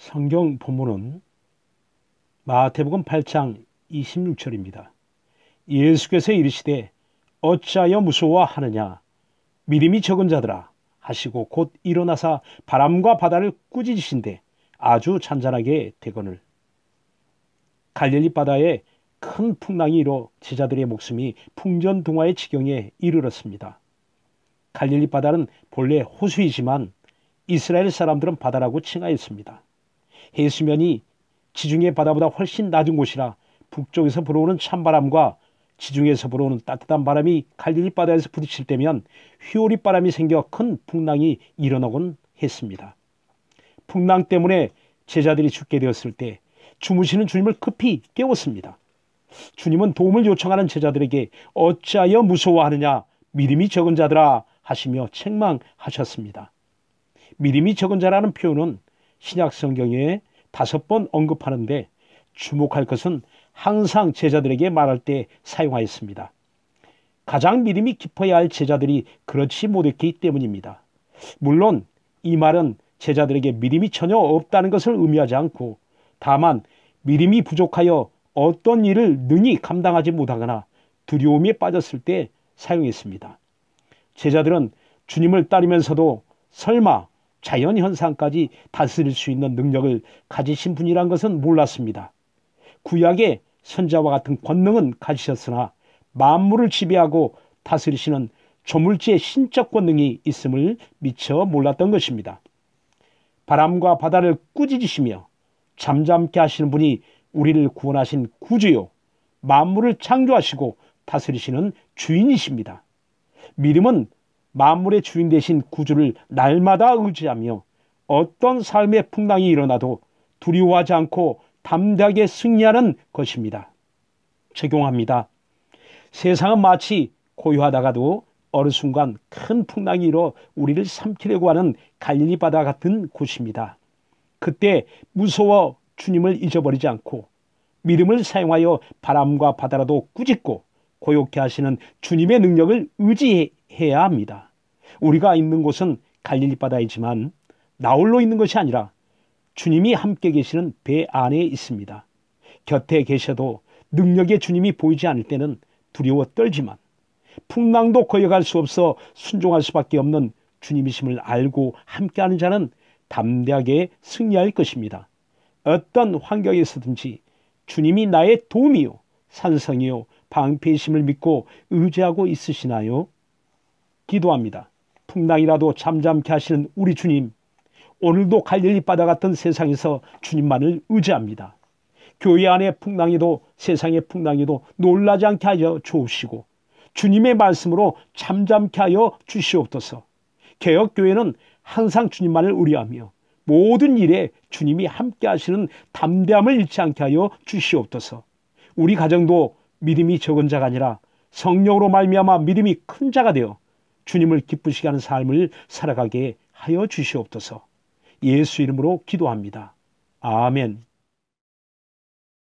성경 본문은 마태복음 8장 26절입니다. 예수께서 이르시되 어찌하여 무서워하느냐 믿음이 적은 자들아 하시고 곧 일어나사 바람과 바다를 꾸짖으신데 아주 잔잔하게 되거늘 갈릴리 바다에 큰 풍랑이 일어 제자들의 목숨이 풍전등화의 지경에 이르렀습니다. 갈릴리 바다는 본래 호수이지만 이스라엘 사람들은 바다라고 칭하였습니다. 해수면이 지중해 바다보다 훨씬 낮은 곳이라 북쪽에서 불어오는 찬바람과 지중해에서 불어오는 따뜻한 바람이 갈릴리 바다에서 부딪힐 때면 휘오리 바람이 생겨 큰 풍랑이 일어나곤 했습니다. 풍랑 때문에 제자들이 죽게 되었을 때 주무시는 주님을 급히 깨웠습니다. 주님은 도움을 요청하는 제자들에게 어찌하여 무서워하느냐 믿음이 적은 자들아 하시며 책망하셨습니다. 믿음이 적은 자라는 표현은 신약 성경에 다섯 번 언급하는데 주목할 것은 항상 제자들에게 말할 때 사용하였습니다. 가장 믿음이 깊어야 할 제자들이 그렇지 못했기 때문입니다. 물론 이 말은 제자들에게 믿음이 전혀 없다는 것을 의미하지 않고 다만 믿음이 부족하여 어떤 일을 능히 감당하지 못하거나 두려움에 빠졌을 때 사용했습니다. 제자들은 주님을 따르면서도 설마 자연 현상까지 다스릴 수 있는 능력을 가지신 분이란 것은 몰랐습니다. 구약의 선자와 같은 권능은 가지셨으나 만물을 지배하고 다스리시는 조물지의 신적 권능이 있음을 미처 몰랐던 것입니다. 바람과 바다를 꾸짖으시며 잠잠케 하시는 분이 우리를 구원하신 구주요 만물을 창조하시고 다스리시는 주인이십니다. 믿음은 만물의 주인 대신 구주를 날마다 의지하며 어떤 삶의 풍랑이 일어나도 두려워하지 않고 담대하게 승리하는 것입니다. 적용합니다. 세상은 마치 고요하다가도 어느 순간 큰 풍랑이 일어 우리를 삼키려고 하는 갈릴리 바다 같은 곳입니다. 그때 무서워 주님을 잊어버리지 않고 믿음을 사용하여 바람과 바다라도 꾸짖고 고요케 하시는 주님의 능력을 의지해야 합니다. 우리가 있는 곳은 갈릴리 바다이지만 나홀로 있는 것이 아니라 주님이 함께 계시는 배 안에 있습니다. 곁에 계셔도 능력의 주님이 보이지 않을 때는 두려워 떨지만 풍랑도 거여갈 수 없어 순종할 수밖에 없는 주님이심을 알고 함께하는 자는 담대하게 승리할 것입니다. 어떤 환경에서든지 주님이 나의 도움이요 산성이요 방패심을 믿고 의지하고 있으시나요? 기도합니다. 풍랑이라도 잠잠케 하시는 우리 주님 오늘도 갈릴리 바다 같은 세상에서 주님만을 의지합니다. 교회 안의 풍랑이도 세상의 풍랑이도 놀라지 않게 하여 주옵시고 주님의 말씀으로 잠잠케 하여 주시옵소서. 개혁교회는 항상 주님만을 우리하며 모든 일에 주님이 함께 하시는 담대함을 잃지 않게 하여 주시옵소서. 우리 가정도 믿음이 적은 자가 아니라 성령으로 말미암아 믿음이 큰 자가 되어 주님을 기쁘시게 하는 삶을 살아가게 하여 주시옵소서. 예수 이름으로 기도합니다. 아멘.